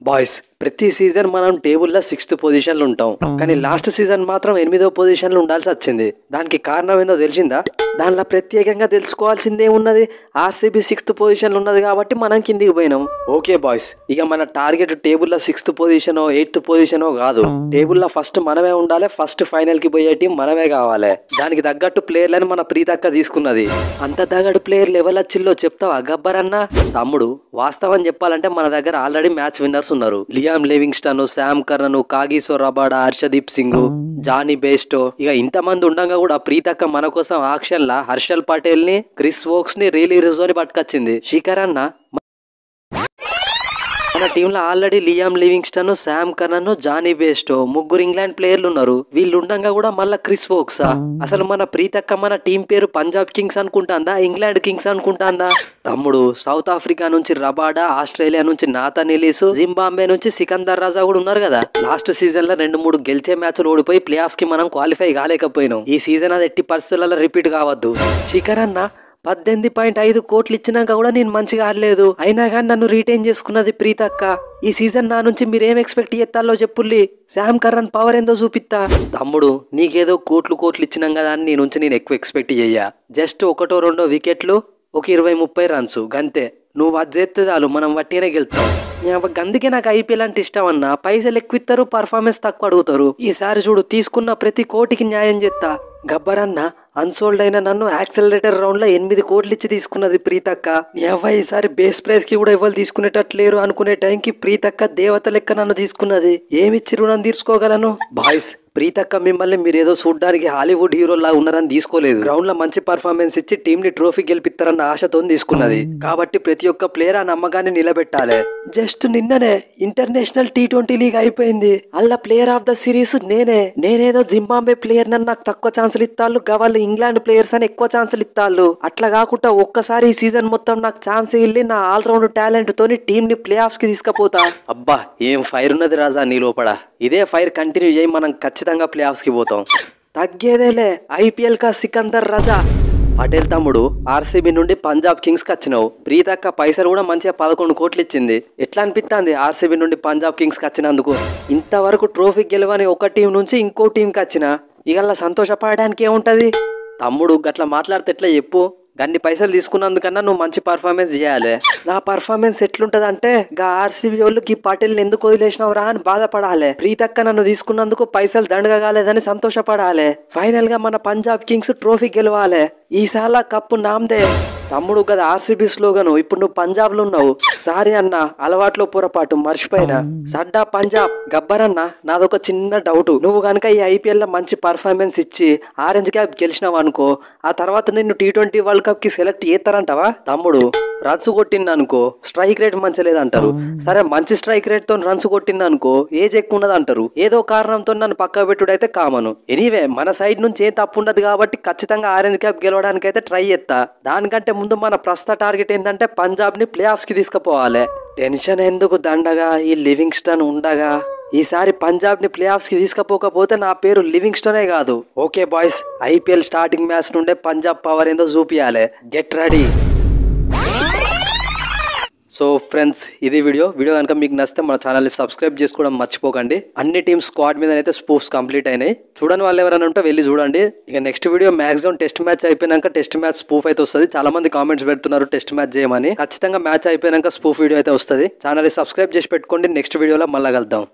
Boys, ప్రతి season మనం టేబుల్లో సిక్స్త్ పొజిషన్లు ఉంటాం కానీ లాస్ట్ సీజన్ మాత్రం ఎనిమిదో పొజిషన్లు ఉండాల్సి వచ్చింది దానికి కారణం ఏందో తెలిసిందా దానిలో ప్రత్యేకంగా తెలుసుకోవాల్సిందే ఉన్నది ఆర్సీబీ సిక్స్త్ పొజిషన్లు ఉన్నది కాబట్టి మనం కిందికి పోయినాం ఓకే బాయ్స్ ఇక మన టార్గెట్ టేబుల్లో సిక్స్త్ పొజిషనో ఎయిత్ పొజిషనో కాదు టేబుల్లో ఫస్ట్ మనమే ఉండాలి ఫస్ట్ ఫైనల్కి పోయే టీం మనమే కావాలి దానికి తగ్గట్టు ప్లేయర్లని మన ప్రీతక్క తీసుకున్నది అంత తగ్గట్టు ప్లేయర్ లెవెల్ వచ్చిల్లో చెప్తావా గబ్బర్ అన్న తమ్ముడు వాస్తవం చెప్పాలంటే మన దగ్గర ఆల్రెడీ మ్యాచ్ విన్నర్స్ ఉన్నారు Liam Livingstone Sam Curran Kagiso Rabada Harshdeep Singh Jonny Bairstow ఇక ఇంతమంది ఉండగా కూడా ప్రీతక్క మన కోసం ఆక్షన్ లా హర్షల్ పటేల్ ని క్రిస్ వోక్స్ ని రీలీ రిజోని పట్టుకొచ్చింది శిఖర్ అన్న మన టీంలో already Liam Livingstone Sam Curran Jonny Bairstow ముగ్గురు ఇంగ్లాండ్ ప్లేయర్లు ఉన్నారు వీళ్ళు ఉండగా కూడా మళ్ళీ క్రిస్ వోక్సా అసలు మన ప్రీతక్క మన టీం పేరు పంజాబ్ కింగ్స్ అనుకుంటాందా ఇంగ్లాండ్ కింగ్స్ అనుకుంటాందా తమ్ముడు సౌత్ ఆఫ్రికా నుంచి రబాడా ఆస్ట్రేలియా నుంచి నాతా నిలీస్ జింబాంబే నుంచి సికందర్ రాజా కూడా ఉన్నారు కదా లాస్ట్ సీజన్ లో రెండు మూడు గెలిచే మ్యాచ్లు ఓడిపోయి ప్లే ఆఫ్స్ కి మనం క్వాలిఫై కాలేకపోయినాం ఈ సీజన్ అది ఎట్టి పరిస్థితులలో రిపీట్ కావద్దు శిఖర్ అన్న పద్దెనిమిది పాయింట్ ఐదు కోట్లు ఇచ్చినాక కూడా నేను మంచిగా ఆడలేదు అయినా కానీ నన్ను రీటైన్ చేసుకున్నది ప్రీతక్క ఈ సీజన్ నా నుంచి మీరేం ఎక్స్పెక్ట్ చేస్తాలో చెప్పుల్లి శామ్ కర్రన్ పవర్ ఏందో చూపిస్తా తమ్ముడు నీకేదో కోట్లు కోట్లు ఇచ్చినాం కదా అని నీ నుంచి నేను ఎక్కువ ఎక్స్పెక్ట్ చెయ్యా జస్ట్ ఒకటో రెండో వికెట్లు ఒక ఇరవై ముప్పై రన్స్ గంతే నువ్వు అది చేస్తే చాలు మనం వట్టినే గెలుతాం అందుకే నాకు ఐపీఎల్ అంటే ఇష్టం అన్న పైసలు ఎక్కువ ఇస్తారు పర్ఫార్మెన్స్ తక్కువ అడుగుతారు ఈసారి చూడు తీసుకున్న ప్రతి కోటికి న్యాయం చేస్తా గబ్బరన్న అన్సోల్డ్ అయిన నన్ను యాక్సలరేటర్ రౌండ్లో ఎనిమిది కోట్లు ఇచ్చి తీసుకున్నది ప్రీతక్క ఎవై ఈసారి బేస్ కి కూడా తీసుకునేటట్లు లేరు అనుకునే టైంకి ప్రీతక్క దేవత లెక్క నన్ను తీసుకున్నది ఏమిచ్చి రుణం తీర్చుకోగలను బాయ్స్ ప్రీతక్క మిమ్మల్ని మీరు ఏదో చూడడానికి హాలీవుడ్ హీరోలా ఉన్నారని తీసుకోలేదు గ్రౌండ్ లో మంచి పర్ఫార్మెన్స్ ఇచ్చి టీమ్ ని ట్రోఫీ గెలిపిస్తారన్న ఆశతో తీసుకున్నది కాబట్టి ప్రతి ఒక్క ప్లేయర్ ఆ నమ్మకాన్ని నిలబెట్టాలి జస్ట్ నిన్ననే ఇంటర్నేషనల్ టీ ట్వంటీ లీగ్ అయిపోయింది అల్ల ప్లేయర్ ఆఫ్ ద సిరీస్ నేనే నేనేదో జింబాంబే ప్లేయర్ నన్ను నాకు తక్కువ ఛాన్సులు ఇస్తాళ్ళు గవాళ్ళు ఇంగ్లాండ్ ప్లేయర్స్ అని ఎక్కువ ఛాన్సులు ఇస్తాళ్ళు అట్లా కాకుండా ఒక్కసారి ఈ సీజన్ మొత్తం నాకు ఛాన్స్ ఇల్లి నా ఆల్రౌండ్ టాలెంట్ తోని టీమ్ ని ప్లే ఆఫ్స్ కి తీసుకపోతా అబ్బా ఏం ఫైర్ ఉన్నది రాజా నీ లోపల ఇదే ఫైర్ కంటిన్యూ చేయి మనం ఖచ్చితంగా ప్లే ఆఫ్స్కి పోతాం తగ్గేదేలే ఐపీఎల్ కా సికందర్ రజా పటేల్ తమ్ముడు ఆర్సీబీ నుండి పంజాబ్ కింగ్స్కి వచ్చినావు ప్రీతక్క పైసలు కూడా మంచిగా పదకొండు కోట్లు ఇచ్చింది ఎట్లా అనిపిస్తుంది ఆర్సీబీ నుండి పంజాబ్ కింగ్స్కి వచ్చినందుకు ఇంతవరకు ట్రోఫీ గెలవని ఒక టీం నుంచి ఇంకో టీంకి వచ్చిన ఇగల్లా సంతోషపడడానికి ఏముంటుంది తమ్ముడు గట్లా మాట్లాడితే ఎట్లా చెప్పు అన్ని పైసలు తీసుకున్నందుకన్నా నువ్వు మంచి పర్ఫార్మెన్స్ చేయాలి నా పర్ఫార్మెన్స్ ఎట్లుంటది అంటే ఆర్సీబీ వాళ్ళు ఈ పటేల్ని ఎందుకు వదిలేసినావు రా అని బాధపడాలి ప్రీతక్క నన్ను తీసుకున్నందుకు పైసలు దండగా కాలేదని సంతోషపడాలి ఫైనల్ గా మన పంజాబ్ కింగ్స్ ట్రోఫీ గెలవాలి ఈసారి కప్పు నామ్దే తమ్ముడు కదా ఆర్సీబీ గాను ఇప్పుడు నువ్వు పంజాబ్లో ఉన్నావు సారీ అన్న అలవాట్లో పొరపాటు మర్చిపోయినా సడ్డా పంజాబ్ గబ్బర్ అన్న నాదొక చిన్న డౌట్ నువ్వు కనుక ఈ ఐపీఎల్లో మంచి పర్ఫార్మెన్స్ ఇచ్చి ఆరెంజ్ క్యాప్ గెలిచినావు అనుకో ఆ తర్వాత నిన్ను టీ ట్వంటీ వరల్డ్ కప్కి సెలెక్ట్ చేస్తారంటావా తమ్ముడు రన్స్ కొట్టింది అనుకో స్ట్రైక్ రేట్ మంచి లేదంటారు సరే మంచి స్ట్రైక్ రేట్తో రన్స్ కొట్టింది అనుకో ఏజ్ ఎక్కువ ఉన్నది అంటారు ఏదో కారణంతో నన్ను పక్క పెట్టుడైతే కామను ఎనీవే మన సైడ్ నుంచి ఏం తప్పు ఉండదు కాబట్టి ఖచ్చితంగా ఆరెంజ్ క్యాప్ అయితే ట్రై చేస్తా దానికంటే ముందు మన ప్రస్తుత టార్గెట్ ఏంటంటే పంజాబ్ని ప్లే తీసుకుపోవాలి టెన్షన్ ఎందుకు దండగా ఈ లివింగ్స్టన్ ఉండగా ఈసారి పంజాబ్ని ప్లే ఆఫ్స్కి తీసుకపోకపోతే నా పేరు లివింగ్స్టనే కాదు okay boys IPL starting match నుండే పంజాబ్ పవర్ ఏందో చూపియాలి గెట్ రెడీ సో ఫ్రెండ్స్ ఇది వీడియో వీడియో కనుక మీకు నచ్చితే మన ఛానల్ని సబ్స్క్రైబ్ చేసుకోవడం మర్చిపోకండి అన్ని టీమ్ స్క్వాడ్ మీద అయితే స్పోర్ట్స్ కంప్లీట్ అయినాయి చూడని వాళ్ళు ఎవరైనా ఉంటే వెళ్ళి చూడండి ఇక next video maximum test match అయిపోయినాక టెస్ట్ మ్యాచ్ స్పూఫ్ అయితే వస్తుంది చాలా మంది కామెంట్స్ పెడుతున్నారు టెస్ట్ మ్యాచ్ చేయమని ఖచ్చితంగా మ్యాచ్ అయిపోయినాక స్పూఫ్ వీడియో అయితే వస్తుంది ఛానల్ని సబ్స్క్రైబ్ చేసి పెట్టుకోండి నెక్స్ట్ వీడియోలో మళ్ళీ కలుద్దాం